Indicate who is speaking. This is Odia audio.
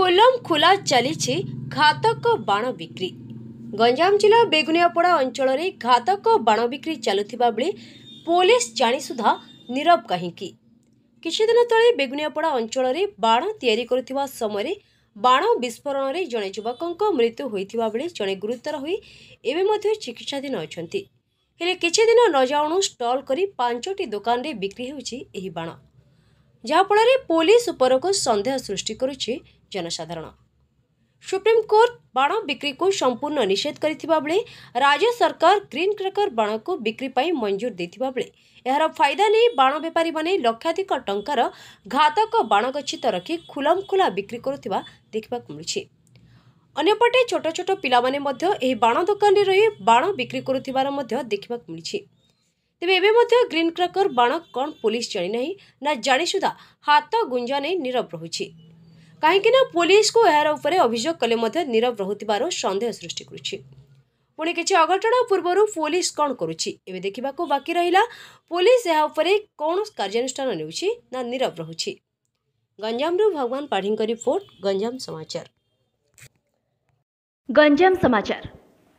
Speaker 1: ଖୋଲମ ଖୋଲା ଚାଲିଛି ଘାତକ ବାଣ ବିକ୍ରି ଗଞ୍ଜାମ ଜିଲ୍ଲା ବେଗୁନିଆପଡ଼ା ଅଞ୍ଚଳରେ ଘାତକ ବାଣ ବିକ୍ରି ଚାଲୁଥିବା ବେଳେ ପୋଲିସ ଜାଣି ସୁଦ୍ଧା ନିରବ କାହିଁକି କିଛି ଦିନ ତଳେ ବେଗୁନିଆପଡ଼ା ଅଞ୍ଚଳରେ ବାଣ ତିଆରି କରୁଥିବା ସମୟରେ ବାଣ ବିସ୍ଫୋରଣରେ ଜଣେ ଯୁବକଙ୍କ ମୃତ୍ୟୁ ହୋଇଥିବା ବେଳେ ଜଣେ ଗୁରୁତର ହୋଇ ଏବେ ମଧ୍ୟ ଚିକିତ୍ସାଧୀନ ଅଛନ୍ତି ହେଲେ କିଛି ଦିନ ନଯାଉଣୁ ଷ୍ଟଲ୍ କରି ପାଞ୍ଚଟି ଦୋକାନରେ ବିକ୍ରି ହେଉଛି ଏହି ବାଣ ଯାହାଫଳରେ ପୋଲିସ ଉପରକୁ ସନ୍ଦେହ ସୃଷ୍ଟି କରୁଛି ଜନସାଧାରଣ ସୁପ୍ରିମକୋର୍ଟ ବାଣ ବିକ୍ରିକୁ ସମ୍ପୂର୍ଣ୍ଣ ନିଷେଧ କରିଥିବାବେଳେ ରାଜ୍ୟ ସରକାର ଗ୍ରୀନ୍ କ୍ରେକର୍ ବାଣକୁ ବିକ୍ରି ପାଇଁ ମଞ୍ଜୁର ଦେଇଥିବାବେଳେ ଏହାର ଫାଇଦା ନେଇ ବାଣ ବେପାରୀମାନେ ଲକ୍ଷାଧିକ ଟଙ୍କାର ଘାତକ ବାଣଗଛିତ ରଖି ଖୁଲମଖୁଲା ବିକ୍ରି କରୁଥିବା ଦେଖିବାକୁ ମିଳୁଛି ଅନ୍ୟପଟେ ଛୋଟ ଛୋଟ ପିଲାମାନେ ମଧ୍ୟ ଏହି ବାଣ ଦୋକାନରେ ରହି ବାଣ ବିକ୍ରି କରୁଥିବାର ମଧ୍ୟ ଦେଖିବାକୁ ମିଳିଛି ତେବେ ଏବେ ମଧ୍ୟ ଗ୍ରୀନ୍ କ୍ରାକର ବାଣ କ'ଣ ପୋଲିସ ଜାଣିନାହିଁ ନା ଜାଣି ସୁଦ୍ଧା ହାତ ଗୁଞ୍ଜା ନେଇ ନୀରବ ରହୁଛି କାହିଁକିନା ପୋଲିସକୁ ଏହାର ଉପରେ ଅଭିଯୋଗ କଲେ ମଧ୍ୟ ନୀରବ ରହୁଥିବାର ସନ୍ଦେହ ସୃଷ୍ଟି କରୁଛି ପୁଣି କିଛି ଅଘଟଣ ପୂର୍ବରୁ ପୋଲିସ କ'ଣ କରୁଛି ଏବେ ଦେଖିବାକୁ ବାକି ରହିଲା ପୋଲିସ ଏହା ଉପରେ କ'ଣ କାର୍ଯ୍ୟାନୁଷ୍ଠାନ ନେଉଛି ନା ନୀରବ ରହୁଛି ଗଞ୍ଜାମରୁ ଭଗବାନ ପାଢ଼ୀଙ୍କ ରିପୋର୍ଟ ଗଞ୍ଜାମ ସମାଚାର
Speaker 2: ଗଞ୍ଜାମ ସମାଚାର